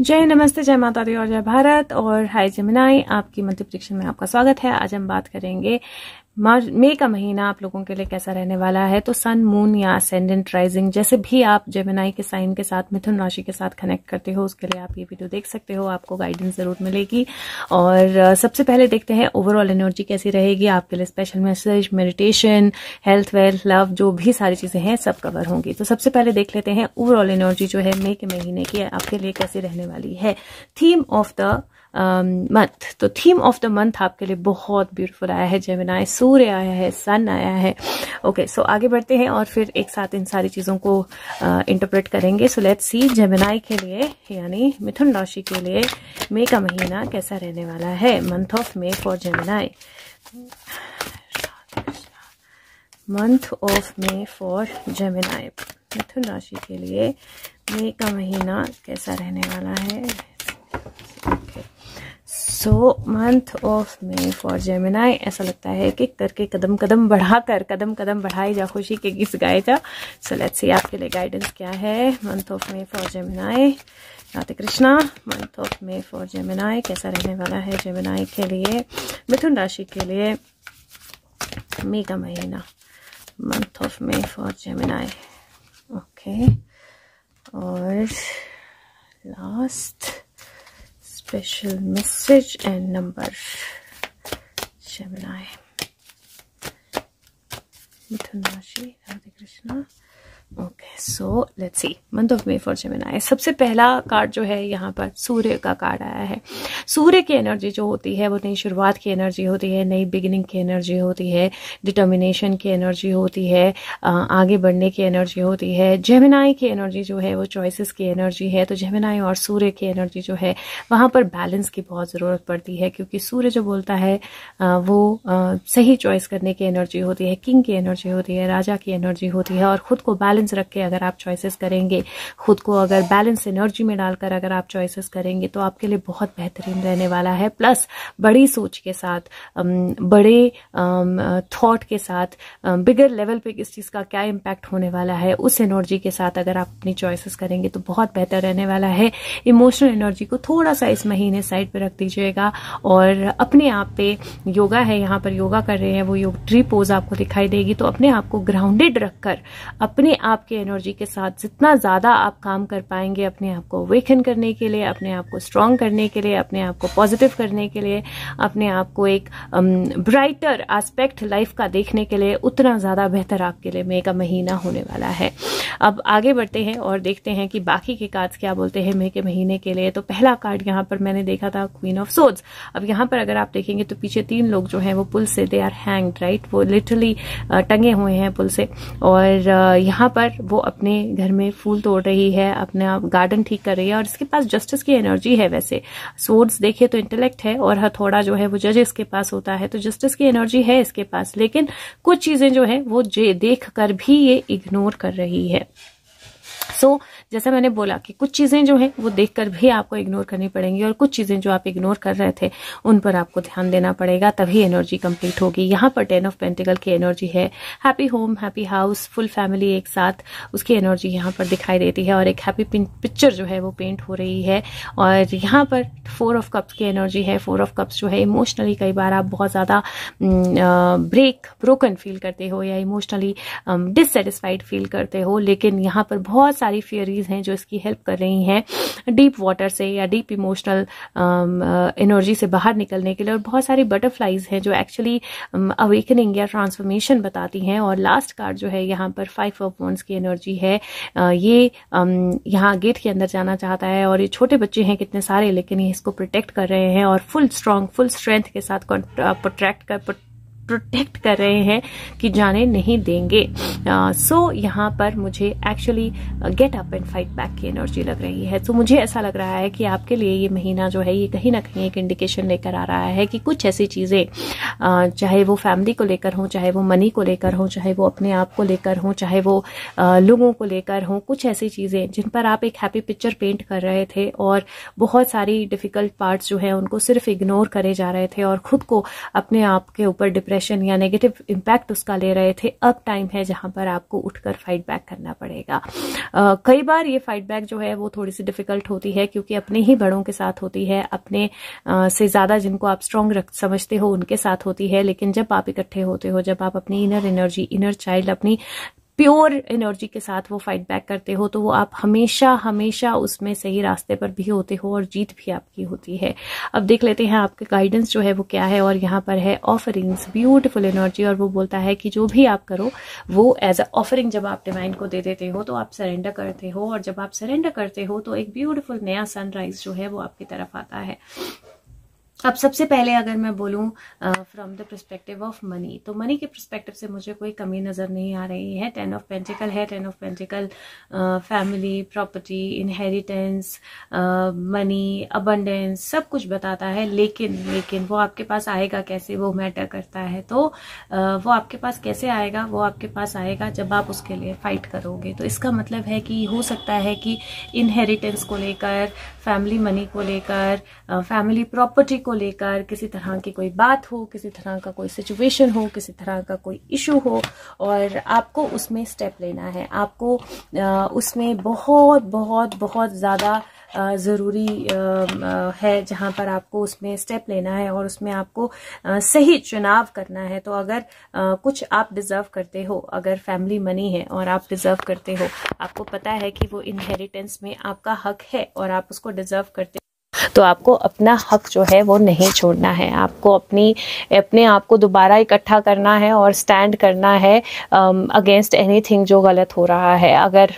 जय नमस्ते जय माता दी और जय भारत और हाय जमुनाई आपकी मध्य परीक्षण में आपका स्वागत है आज हम बात करेंगे मार्च मई का महीना आप लोगों के लिए कैसा रहने वाला है तो सन मून या असेंडेंट राइजिंग जैसे भी आप जेमिनाई के साइन के साथ मिथुन राशि के साथ कनेक्ट करते हो उसके लिए आप ये वीडियो देख सकते हो आपको गाइडेंस जरूर मिलेगी और सबसे पहले देखते हैं ओवरऑल एनर्जी कैसी रहेगी आपके लिए special message meditation health wealth love जो भी सारी चीजें हैं सब कवर होंगी तो सबसे पहले देख लेते हैं ओवरऑल एनर्जी जो है मई के महीने की आपके लिए कैसी रहने वाली है थीम ऑफ द मंथ तो थीम ऑफ द मंथ आपके लिए बहुत ब्यूटीफुल आया है जमिनाय सूर्य आया है सन आया है ओके okay, सो so आगे बढ़ते हैं और फिर एक साथ इन सारी चीज़ों को इंटरप्रेट करेंगे सो लेट्स सी जमिनाय के लिए यानी मिथुन राशि के लिए मे का महीना कैसा रहने वाला है month of May for Gemini month of May for Gemini मिथुन राशि के लिए मे का महीना कैसा रहने वाला है okay. So month of May for Gemini ऐसा लगता है कि करके कदम कदम बढ़ाकर कदम कदम बढ़ाई जा खुशी के गीत गाए जा सो लेट्स सी आपके लिए गाइडेंस क्या है month of May for Gemini Radhe Krishna month of May for Gemini कैसा रहने वाला है जेमिनाई के लिए मिथुन राशि के लिए मे का महीना month of May for Gemini okay और last special message and number Gemini Mithun Rashi Radhe Krishna okay so let's see month of May for Gemini सबसे पहला कार्ड जो है यहाँ पर सूर्य का कार्ड आया है सूर्य की एनर्जी जो होती है वो नई शुरुआत की एनर्जी होती है नई बिगिनिंग की एनर्जी होती है डिटर्मिनेशन की एनर्जी होती है आगे बढ़ने की एनर्जी होती है जेमिनाई की एनर्जी जो है वो चॉइसिस की एनर्जी है तो जेमिनाई और सूर्य की एनर्जी जो है वहाँ पर बैलेंस की बहुत ज़रूरत पड़ती है क्योंकि सूर्य जो बोलता है वो सही चॉइस करने की एनर्जी होती है किंग की एनर्जी होती है राजा की एनर्जी होती है और ख़ुद को बैलेंस बैलेंस रख के अगर आप चॉइसेस करेंगे खुद को अगर बैलेंस एनर्जी में डालकर अगर आप चॉइसेस करेंगे तो आपके लिए बहुत बेहतरीन रहने वाला है प्लस बड़ी सोच के साथ बड़े थॉट के साथ बिगर लेवल पे किस चीज़ का क्या इम्पैक्ट होने वाला है उस एनर्जी के साथ अगर आप अपनी चॉइसेस करेंगे तो बहुत बेहतर रहने वाला है इमोशनल एनर्जी को थोड़ा सा इस महीने साइड पर रख दीजिएगा और अपने आप पे योगा है यहाँ पर योगा कर रहे हैं वो योग ट्री पोज आपको दिखाई देगी तो अपने आप को ग्राउंडेड रखकर अपने आपके एनर्जी के साथ जितना ज़्यादा आप काम कर पाएंगे अपने आप को वेखन करने के लिए अपने आप को स्ट्रांग करने के लिए अपने आप को पॉजिटिव करने के लिए अपने आप को एक ब्राइटर एस्पेक्ट लाइफ का देखने के लिए उतना ज़्यादा बेहतर आपके लिए मे का महीना होने वाला है अब आगे बढ़ते हैं और देखते हैं कि बाकी के कार्ड्स क्या बोलते हैं मे के महीने के लिए तो पहला कार्ड यहाँ पर मैंने देखा था क्वीन ऑफ सोड्स अब यहाँ पर अगर आप देखेंगे तो पीछे तीन लोग जो हैं वो पुल से दे आर हैंग्ड राइट वो लिटरली टंगे हुए हैं पुल से और यहाँ पर वो अपने घर में फूल तोड़ रही है अपना गार्डन ठीक कर रही है और इसके पास जस्टिस की एनर्जी है वैसे स्वर्ड्स देखे तो इंटेलेक्ट है और हथौड़ा जो है वो जजेस के पास होता है तो जस्टिस की एनर्जी है इसके पास लेकिन कुछ चीजें जो है वो देख कर भी ये इग्नोर कर रही है सो so, जैसा मैंने बोला कि कुछ चीज़ें जो हैं वो देखकर भी आपको इग्नोर करनी पड़ेंगी और कुछ चीज़ें जो आप इग्नोर कर रहे थे उन पर आपको ध्यान देना पड़ेगा तभी एनर्जी कंप्लीट होगी यहाँ पर टेन ऑफ पेंटिकल की एनर्जी है happy home happy house full family एक साथ उसकी एनर्जी यहाँ पर दिखाई देती है और एक हैप्पी पिक्चर जो है वो पेंट हो रही है और यहाँ पर फोर ऑफ कप्स की एनर्जी है फोर ऑफ कप्स जो है इमोशनली कई बार आप बहुत ज़्यादा ब्रेक ब्रोकन फील करते हो या इमोशनली डिससेटिस्फाइड फील करते हो लेकिन यहाँ पर बहुत सारी फियरीज एनर्जीज हैं जो इसकी हेल्प कर रही हैं डीप वाटर से या डीप इमोशनल एनर्जी से बाहर निकलने के लिए और बहुत सारी बटरफ्लाइज हैं जो एक्चुअली अवेकनिंग um, या ट्रांसफॉर्मेशन बताती हैं और लास्ट कार्ड जो है यहाँ पर फाइव ऑफ वॉन्स की एनर्जी है uh, ये um, यहाँ गेट के अंदर जाना चाहता है और ये छोटे बच्चे हैं कितने सारे लेकिन ये इसको प्रोटेक्ट कर रहे हैं और फुल स्ट्रांग फुल स्ट्रेंथ के साथ प्रोट्रैक्ट कर प्रोटेक्ट कर रहे हैं कि जाने नहीं देंगे सो uh, so, यहाँ पर मुझे actually get up and fight back की एनर्जी लग रही है तो so, मुझे ऐसा लग रहा है कि आपके लिए ये महीना जो है ये कहीं ना कहीं एक इंडिकेशन लेकर आ रहा है कि कुछ ऐसी चीज़ें uh, चाहे वो फैमिली को लेकर हों चाहे वो मनी को लेकर हों चाहे वो अपने आप को लेकर हों चाहे वो uh, लोगों को लेकर हों कुछ ऐसी चीज़ें जिन पर आप एक हैप्पी पिक्चर पेंट कर रहे थे और बहुत सारी डिफिकल्ट पार्ट जो है उनको सिर्फ इग्नोर करे जा रहे थे और खुद को अपने आप के ऊपर डिप्रेस इम्प्रेशन या नेगेटिव इम्पैक्ट उसका ले रहे थे अब टाइम है जहां पर आपको उठकर फाइट बैक करना पड़ेगा कई बार ये फाइट बैक जो है वो थोड़ी सी डिफिकल्ट होती है क्योंकि अपने ही बड़ों के साथ होती है अपने से ज्यादा जिनको आप स्ट्रांग समझते हो उनके साथ होती है लेकिन जब आप इकट्ठे होते हो जब आप अपनी इनर एनर्जी इनर चाइल्ड अपनी प्योर एनर्जी के साथ वो फाइट बैक करते हो तो वो आप हमेशा हमेशा उसमें सही रास्ते पर भी होते हो और जीत भी आपकी होती है अब देख लेते हैं आपके गाइडेंस जो है वो क्या है और यहाँ पर है ऑफरिंग्स ब्यूटीफुल एनर्जी और वो बोलता है कि जो भी आप करो वो एज अ ऑफरिंग जब आप डिवाइन को दे देते हो तो आप सरेंडर करते हो और जब आप सरेंडर करते हो तो एक ब्यूटिफुल नया सनराइज जो है वो आपकी तरफ आता है अब सबसे पहले अगर मैं बोलूँ from the perspective of money तो मनी के परस्पेक्टिव से मुझे कोई कमी नज़र नहीं आ रही है टेन ऑफ पेंटिकल है ten of pentacle family property inheritance money abundance सब कुछ बताता है लेकिन लेकिन वो आपके पास आएगा कैसे वो मैटर करता है तो uh, वो आपके पास कैसे आएगा वो आपके पास आएगा जब आप उसके लिए फ़ाइट करोगे तो इसका मतलब है कि हो सकता है कि इनहेरिटेंस को लेकर फैमिली मनी को लेकर फैमिली प्रॉपर्टी को लेकर किसी तरह की कोई बात हो किसी तरह का कोई सिचुएशन हो किसी तरह का कोई इशू हो और आपको उसमें स्टेप लेना है आपको उसमें बहुत बहुत बहुत ज़्यादा ज़रूरी है जहाँ पर आपको उसमें स्टेप लेना है और उसमें आपको सही चुनाव करना है तो अगर कुछ आप डिज़र्व करते हो अगर फैमिली मनी है और आप डिज़र्व करते हो आपको पता है कि वो इनहेरिटेंस में आपका हक है और आप उसको डिज़र्व करते तो आपको अपना हक जो है वो नहीं छोड़ना है आपको अपनी अपने आप को दोबारा इकट्ठा करना है और स्टैंड करना है अगेंस्ट एनी थिंग जो गलत हो रहा है अगर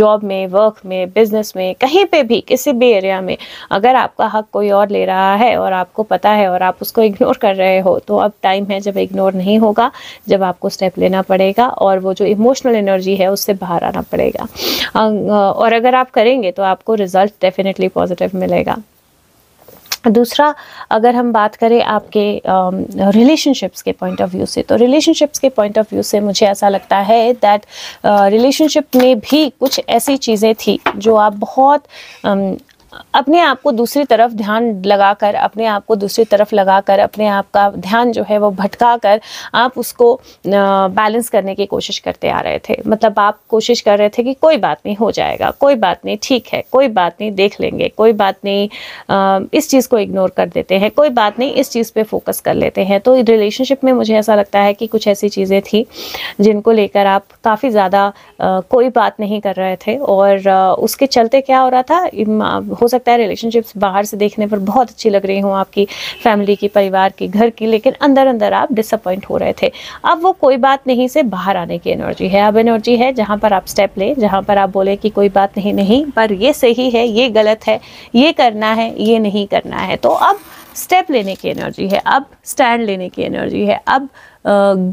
जॉब में वर्क में बिजनेस में कहीं पे भी किसी भी एरिया में अगर आपका हक कोई और ले रहा है और आपको पता है और आप उसको इग्नोर कर रहे हो तो अब टाइम है जब इग्नोर नहीं होगा जब आपको स्टेप लेना पड़ेगा और वो जो इमोशनल एनर्जी है उससे बाहर आना पड़ेगा अं, और अगर आप करेंगे तो आपको रिजल्ट डेफिनेटली पॉजिटिव मिलेगा दूसरा अगर हम बात करें आपके रिलेशनशिप्स के पॉइंट ऑफ व्यू से तो रिलेशनशिप्स के पॉइंट ऑफ व्यू से मुझे ऐसा लगता है दैट रिलेशनशिप में भी कुछ ऐसी चीज़ें थी जो आप बहुत अपने आप को दूसरी तरफ ध्यान लगाकर अपने आप को दूसरी तरफ लगाकर अपने आप का ध्यान जो है वो भटका कर आप उसको बैलेंस करने की कोशिश करते आ रहे थे मतलब आप कोशिश कर रहे थे कि कोई बात नहीं हो जाएगा कोई बात नहीं ठीक है कोई बात नहीं देख लेंगे कोई बात नहीं इस चीज़ को इग्नोर कर देते हैं कोई बात नहीं इस चीज़ पर फोकस कर लेते हैं तो रिलेशनशिप में मुझे ऐसा लगता है कि कुछ ऐसी चीज़ें थी जिनको लेकर आप काफ़ी ज़्यादा कोई बात नहीं कर रहे थे और उसके चलते क्या हो रहा था हो सकता है रिलेशनशिप्स बाहर से देखने पर बहुत अच्छी लग रही हूँ आपकी फैमिली की परिवार की घर की लेकिन अंदर अंदर आप डिसअपॉइंट हो रहे थे अब वो कोई बात नहीं से बाहर आने की एनर्जी है अब एनर्जी है जहाँ पर आप स्टेप लें जहाँ पर आप बोले कि कोई बात नहीं नहीं पर ये सही है ये गलत है ये करना है ये नहीं करना है तो अब स्टेप लेने की एनर्जी है अब स्टैंड लेने की एनर्जी है अब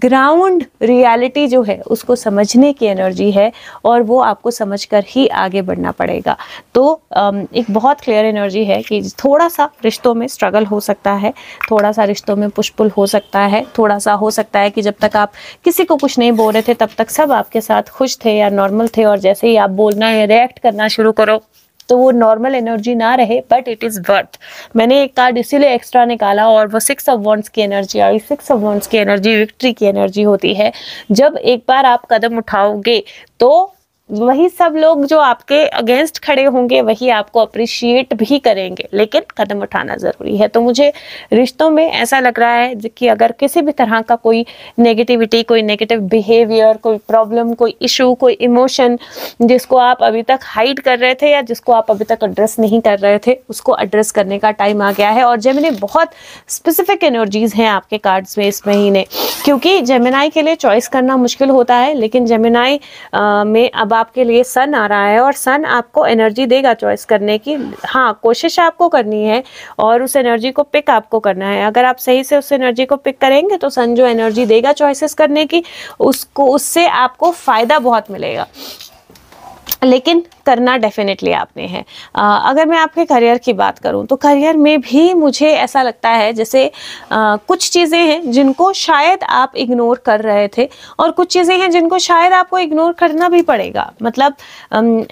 ग्राउंड रियलिटी जो है उसको समझने की एनर्जी है और वो आपको समझकर ही आगे बढ़ना पड़ेगा तो एक बहुत क्लियर एनर्जी है कि थोड़ा सा रिश्तों में स्ट्रगल हो सकता है थोड़ा सा रिश्तों में पुशपुल हो सकता है थोड़ा सा हो सकता है कि जब तक आप किसी को कुछ नहीं बोल रहे थे तब तक सब आपके साथ खुश थे या नॉर्मल थे और जैसे ही आप बोलना या रिएक्ट करना शुरू करो तो वो नॉर्मल एनर्जी ना रहे बट इट इज़ वर्थ मैंने एक कार्ड इसीलिए एक्स्ट्रा निकाला और वो सिक्स ऑफ वॉन्ट्स की एनर्जी आई सिक्स ऑफ वॉन्ट्स की एनर्जी विक्ट्री की एनर्जी होती है जब एक बार आप कदम उठाओगे तो वही सब लोग जो आपके अगेंस्ट खड़े होंगे वही आपको अप्रिशिएट भी करेंगे लेकिन कदम उठाना ज़रूरी है तो मुझे रिश्तों में ऐसा लग रहा है कि अगर किसी भी तरह का कोई नेगेटिविटी कोई नेगेटिव बिहेवियर कोई प्रॉब्लम कोई इशू कोई इमोशन जिसको आप अभी तक हाइड कर रहे थे या जिसको आप अभी तक एड्रेस नहीं कर रहे थे उसको एड्रेस करने का टाइम आ गया है और जेमिनी बहुत स्पेसिफिक एनर्जीज़ हैं आपके कार्ड्स में इस महीने क्योंकि जेमिनाई के लिए चॉइस करना मुश्किल होता है लेकिन जेमिनाई में अब आपके लिए सन आ रहा है और सन आपको एनर्जी देगा चॉइस करने की हाँ कोशिश आपको करनी है और उस एनर्जी को पिक आपको करना है अगर आप सही से उस एनर्जी को पिक करेंगे तो सन जो एनर्जी देगा चॉइसेस करने की उसको उससे आपको फ़ायदा बहुत मिलेगा लेकिन करना डेफिनेटली आपने है आ, अगर मैं आपके करियर की बात करूं तो करियर में भी मुझे ऐसा लगता है जैसे आ, कुछ चीज़ें हैं जिनको शायद आप इग्नोर कर रहे थे और कुछ चीज़ें हैं जिनको शायद आपको इग्नोर करना भी पड़ेगा मतलब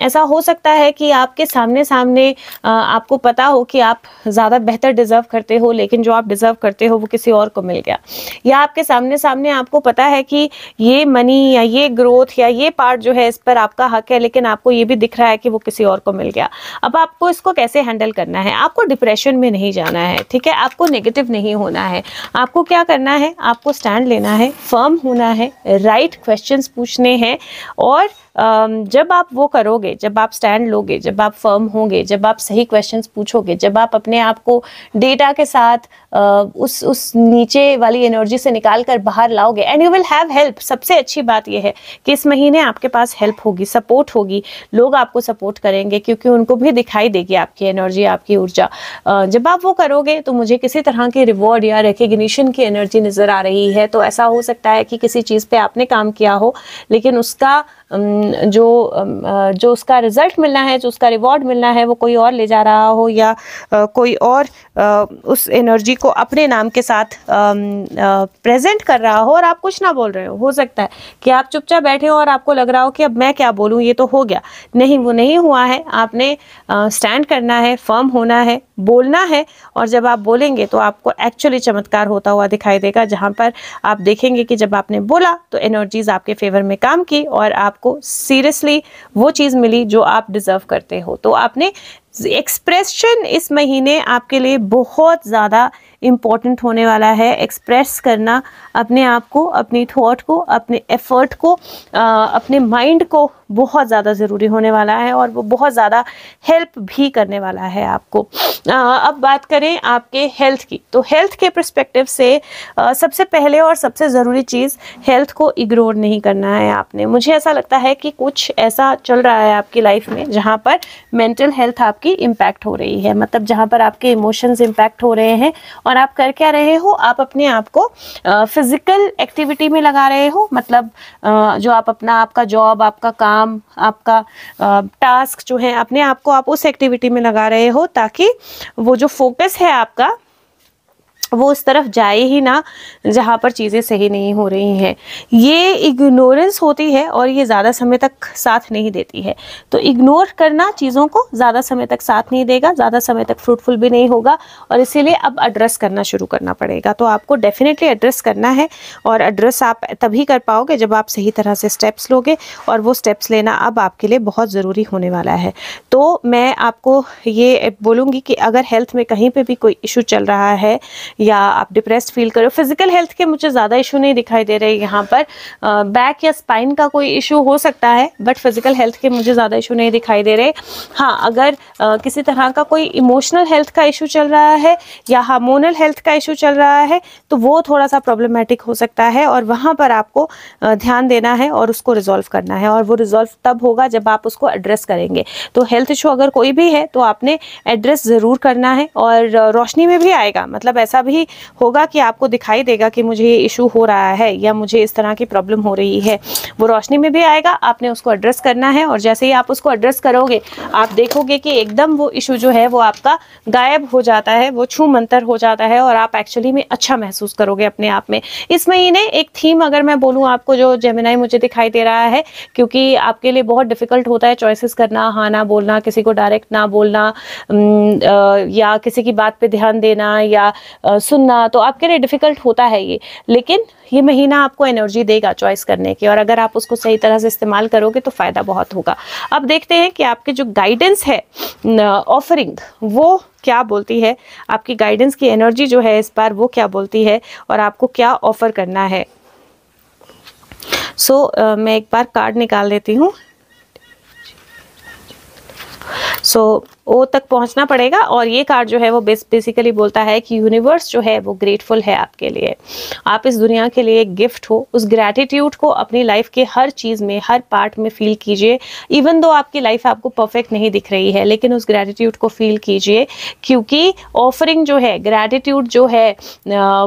ऐसा हो सकता है कि आपके सामने सामने आ, आपको पता हो कि आप ज़्यादा बेहतर डिज़र्व करते हो लेकिन जो आप डिज़र्व करते हो वो किसी और को मिल गया या आपके सामने सामने आपको पता है कि ये मनी या ये ग्रोथ या ये पार्ट जो है इस पर आपका हक है लेकिन आप आपको ये भी दिख रहा है कि वो किसी और को मिल गया अब आपको इसको कैसे हैंडल करना है आपको डिप्रेशन में नहीं जाना है ठीक है आपको नेगेटिव नहीं होना है आपको क्या करना है आपको स्टैंड लेना है फर्म होना है राइट right क्वेश्चंस पूछने हैं और Um, जब आप वो करोगे जब आप स्टैंड लोगे जब आप फर्म होंगे जब आप सही क्वेश्चंस पूछोगे जब आप अपने आप को डेटा के साथ uh, उस उस नीचे वाली एनर्जी से निकाल कर बाहर लाओगे and you will have help सबसे अच्छी बात यह है कि इस महीने आपके पास हेल्प होगी सपोर्ट होगी लोग आपको सपोर्ट करेंगे क्योंकि उनको भी दिखाई देगी आपकी एनर्जी आपकी ऊर्जा uh, जब आप वो करोगे तो मुझे किसी तरह के रिवॉर्ड या रिकग्निशन की एनर्जी नज़र आ रही है तो ऐसा हो सकता है कि किसी चीज़ पे आपने काम किया हो लेकिन उसका जो जो उसका रिजल्ट मिलना है जो उसका रिवॉर्ड मिलना है वो कोई और ले जा रहा हो या कोई और उस एनर्जी को अपने नाम के साथ प्रेजेंट कर रहा हो और आप कुछ ना बोल रहे हो हो सकता है कि आप चुपचाप बैठे हो और आपको लग रहा हो कि अब मैं क्या बोलूँ ये तो हो गया नहीं वो नहीं हुआ है आपने स्टैंड करना है फर्म होना है बोलना है और जब आप बोलेंगे तो आपको एक्चुअली चमत्कार होता हुआ दिखाई देगा जहाँ पर आप देखेंगे कि जब आपने बोला तो एनर्जीज आपके फेवर में काम की और आप आपको सीरियसली वो चीज़ मिली जो आप डिज़र्व करते हो तो आपने एक्सप्रेशन इस महीने आपके लिए बहुत ज़्यादा इम्पॉर्टेंट होने वाला है एक्सप्रेस करना अपने आप को अपनी थॉट को अपने एफर्ट को आ, अपने माइंड को बहुत ज़्यादा ज़रूरी होने वाला है और वो बहुत ज़्यादा हेल्प भी करने वाला है आपको आ, अब बात करें आपके हेल्थ की तो हेल्थ के प्रस्पेक्टिव से आ, सबसे पहले और सबसे ज़रूरी चीज़ हेल्थ को इग्नोर नहीं करना है आपने मुझे ऐसा लगता है कि कुछ ऐसा चल रहा है आपकी लाइफ में जहाँ पर मेंटल हेल्थ आपकी इम्पैक्ट हो रही है मतलब जहाँ पर आपके इमोशंस इम्पैक्ट हो रहे हैं और और आप कर क्या रहे हो आप अपने आप को फिजिकल एक्टिविटी में लगा रहे हो मतलब जो आप अपना आपका जॉब आपका काम आपका टास्क जो है अपने आप को आप उस एक्टिविटी में लगा रहे हो ताकि वो जो फोकस है आपका वो उस तरफ जाए ही ना जहाँ पर चीज़ें सही नहीं हो रही हैं ये इग्नोरेंस होती है और ये ज़्यादा समय तक साथ नहीं देती है तो इग्नोर करना चीज़ों को ज़्यादा समय तक साथ नहीं देगा ज़्यादा समय तक फ्रूटफुल भी नहीं होगा और इसीलिए अब एड्रेस करना शुरू करना पड़ेगा तो आपको डेफिनेटली एड्रेस करना है और एड्रेस आप तभी कर पाओगे जब आप सही तरह से स्टेप्स लोगे और वो स्टेप्स लेना अब आपके लिए बहुत ज़रूरी होने वाला है तो मैं आपको ये बोलूँगी कि अगर हेल्थ में कहीं पर भी कोई इशू चल रहा है या आप डिप्रेस फील करो फिजिकल हेल्थ के मुझे ज़्यादा इशू नहीं दिखाई दे रहे यहाँ पर बैक या स्पाइन का कोई इशू हो सकता है बट फिजिकल हेल्थ के मुझे ज़्यादा इशू नहीं दिखाई दे रहे हाँ अगर आ, किसी तरह का कोई इमोशनल हेल्थ का इशू चल रहा है या हार्मोनल हेल्थ का इशू चल रहा है तो वो थोड़ा सा प्रॉब्लमेटिक हो सकता है और वहाँ पर आपको ध्यान देना है और उसको रिजॉल्व करना है और वो रिजॉल्व तब होगा जब आप उसको एड्रेस करेंगे तो हेल्थ इशू अगर कोई भी है तो आपने एड्रेस ज़रूर करना है और रोशनी में भी आएगा मतलब ऐसा भी भी होगा कि आपको दिखाई देगा कि मुझे ये इशू हो रहा है या मुझे इस तरह की प्रॉब्लम हो रही है वो रोशनी में भी आएगा आपने उसको एड्रेस करना है और जैसे ही आप उसको एड्रेस करोगे आप देखोगे कि एकदम वो इशू जो है वो आपका गायब हो जाता है वो छू मंतर हो जाता है और आप एक्चुअली में अच्छा महसूस करोगे अपने आप में इस महीने एक थीम अगर मैं बोलूँ आपको जो जेमिनाई मुझे दिखाई दे रहा है क्योंकि आपके लिए बहुत डिफिकल्ट होता है चॉइसिस करना हाँ ना बोलना किसी को डायरेक्ट ना बोलना या किसी की बात पर ध्यान देना या सुनना तो आपके लिए डिफ़िकल्ट होता है ये लेकिन ये महीना आपको एनर्जी देगा चॉइस करने की और अगर आप उसको सही तरह से इस्तेमाल करोगे तो फ़ायदा बहुत होगा अब देखते हैं कि आपके जो गाइडेंस है ऑफरिंग वो क्या बोलती है आपकी गाइडेंस की एनर्जी जो है इस बार वो क्या बोलती है और आपको क्या ऑफ़र करना है सो so, uh, मैं एक बार कार्ड निकाल लेती हूँ सो so, ओ तक पहुंचना पड़ेगा और ये कार्ड जो है वो बेस बेसिकली बोलता है कि यूनिवर्स जो है वो ग्रेटफुल है आपके लिए आप इस दुनिया के लिए एक गिफ्ट हो उस ग्रैटिट्यूड को अपनी लाइफ के हर चीज़ में हर पार्ट में फ़ील कीजिए इवन दो आपकी लाइफ आपको परफेक्ट नहीं दिख रही है लेकिन उस ग्रैटिट्यूड को फ़ील कीजिए क्योंकि ऑफरिंग जो है ग्रैटिट्यूड जो है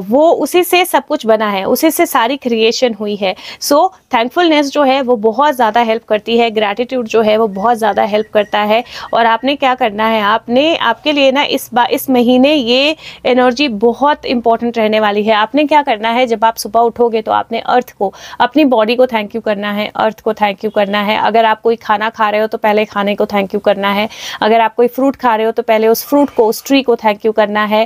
वो उसी से सब कुछ बना है उसी से सारी क्रिएशन हुई है सो so, थैंकफुलनेस जो है वो बहुत ज़्यादा हेल्प करती है ग्रेटिट्यूड जो है वो बहुत ज़्यादा हेल्प करता है और और आपने क्या करना है आपने आपके लिए ना इस बा इस महीने ये एनर्जी बहुत इंपॉर्टेंट रहने वाली है आपने क्या करना है जब आप सुबह उठोगे तो आपने अर्थ को अपनी बॉडी को थैंक यू करना है अर्थ को थैंक यू करना है अगर आप कोई खाना खा रहे हो तो पहले खाने को थैंक यू करना है अगर आप कोई फ्रूट खा रहे हो तो पहले उस फ्रूट को उस ट्री को थैंक यू करना है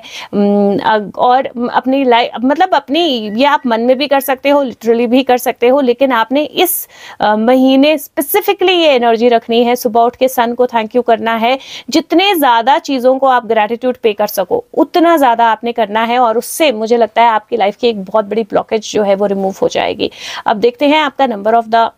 और अपनी लाइफ मतलब अपनी ये आप मन में भी कर सकते हो लिटरली भी कर सकते हो लेकिन आपने इस महीने स्पेसिफिकली ये एनर्जी रखनी है सुबह उठ के सन को थैंक यू करना करना है जितने ज़्यादा चीज़ों को आप ग्रेटिट्यूड पे कर सको उतना ज़्यादा आपने करना है और उससे मुझे लगता है आपकी लाइफ की एक बहुत बड़ी ब्लॉकेज जो है वो रिमूव हो जाएगी अब देखते हैं आपका नंबर ऑफ द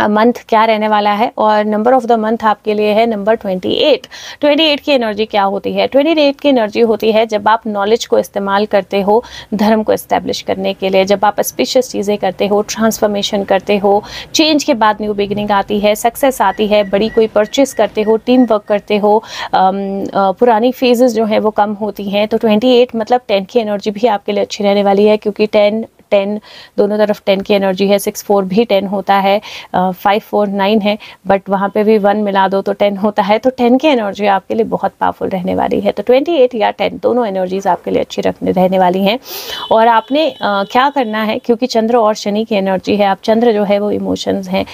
मंथ क्या रहने वाला है और नंबर ऑफ द मंथ आपके लिए है नंबर 28 28 की एनर्जी क्या होती है 28 की एनर्जी होती है जब आप नॉलेज को इस्तेमाल करते हो धर्म को इस्टेब्लिश करने के लिए जब आप स्पेशियस चीज़ें करते हो ट्रांसफॉर्मेशन करते हो चेंज के बाद न्यू बिगिनिंग आती है सक्सेस आती है बड़ी कोई परचेस करते हो टीम वर्क करते हो पुरानी फेजेस जो हैं वो कम होती हैं तो ट्वेंटी मतलब टेन की एनर्जी भी आपके लिए अच्छी रहने वाली है क्योंकि टेन टेन दोनों तरफ टेन की एनर्जी है सिक्स फोर भी टेन होता है फाइव फोर नाइन है बट वहाँ पे भी वन मिला दो तो टेन होता है तो टेन की एनर्जी आपके लिए बहुत पावरफुल रहने वाली है तो ट्वेंटी एट या टेन दोनों एनर्जीज आपके लिए अच्छी रखने रहने वाली हैं और आपने आ, क्या करना है क्योंकि चंद्र और शनि की एनर्जी है आप चंद्र जो है वो इमोशंस हैं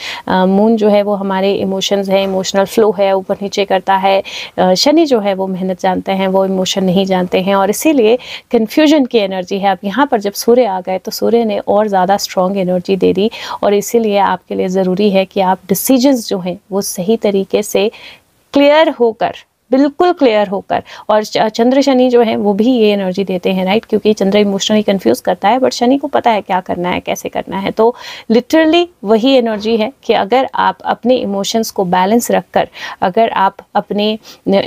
मून जो है वो हमारे इमोशंस हैं इमोशनल फ्लो है ऊपर नीचे करता है शनि जो है वो मेहनत जानते हैं वो इमोशन नहीं जानते हैं और इसीलिए कन्फ्यूजन की एनर्जी है आप यहाँ पर जब सूर्य आ गए तो सूर्य सूर्य ने और ज़्यादा स्ट्रॉन्ग एनर्जी दे दी और इसीलिए आपके लिए ज़रूरी है कि आप डिसीजंस जो हैं वो सही तरीके से क्लियर होकर बिल्कुल क्लियर होकर और चंद्र शनि जो है वो भी ये एनर्जी देते हैं राइट क्योंकि चंद्र इमोशनली कंफ्यूज करता है बट शनि को पता है क्या करना है कैसे करना है तो लिटरली वही एनर्जी है कि अगर आप अपने इमोशंस को बैलेंस रखकर अगर आप अपने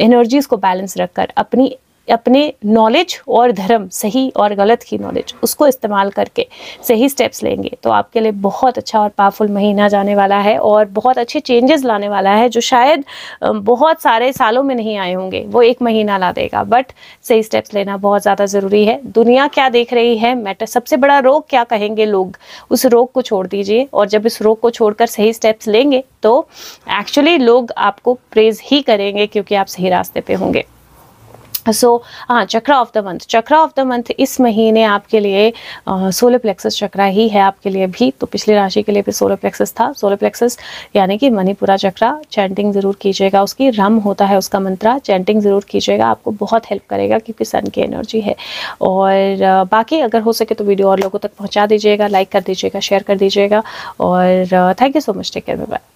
एनर्जीज को बैलेंस रखकर अपनी अपने नॉलेज और धर्म सही और गलत की नॉलेज उसको इस्तेमाल करके सही स्टेप्स लेंगे तो आपके लिए बहुत अच्छा और पावरफुल महीना जाने वाला है और बहुत अच्छे चेंजेस लाने वाला है जो शायद बहुत सारे सालों में नहीं आए होंगे वो एक महीना ला देगा बट सही स्टेप्स लेना बहुत ज़्यादा ज़रूरी है दुनिया क्या देख रही है मैटर सबसे बड़ा रोग क्या कहेंगे लोग उस रोग को छोड़ दीजिए और जब इस रोग को छोड़कर सही स्टेप्स लेंगे तो एक्चुअली लोग आपको प्रेज ही करेंगे क्योंकि आप सही रास्ते पे होंगे सो हाँ chakra of the month chakra of the month इस महीने आपके लिए सोलर प्लेक्सस चक्रा ही है आपके लिए भी तो पिछली राशि के लिए भी सोलर प्लेक्सस था सोलर प्लेक्सस यानी कि मणिपुरा चक्रा चैंटिंग ज़रूर कीजिएगा उसकी रम होता है उसका मंत्रा चैंटिंग ज़रूर कीजिएगा आपको बहुत हेल्प करेगा क्योंकि सन की एनर्जी है और बाकी अगर हो सके तो वीडियो और लोगों तक पहुँचा दीजिएगा लाइक कर दीजिएगा शेयर कर दीजिएगा और thank you so much take care bye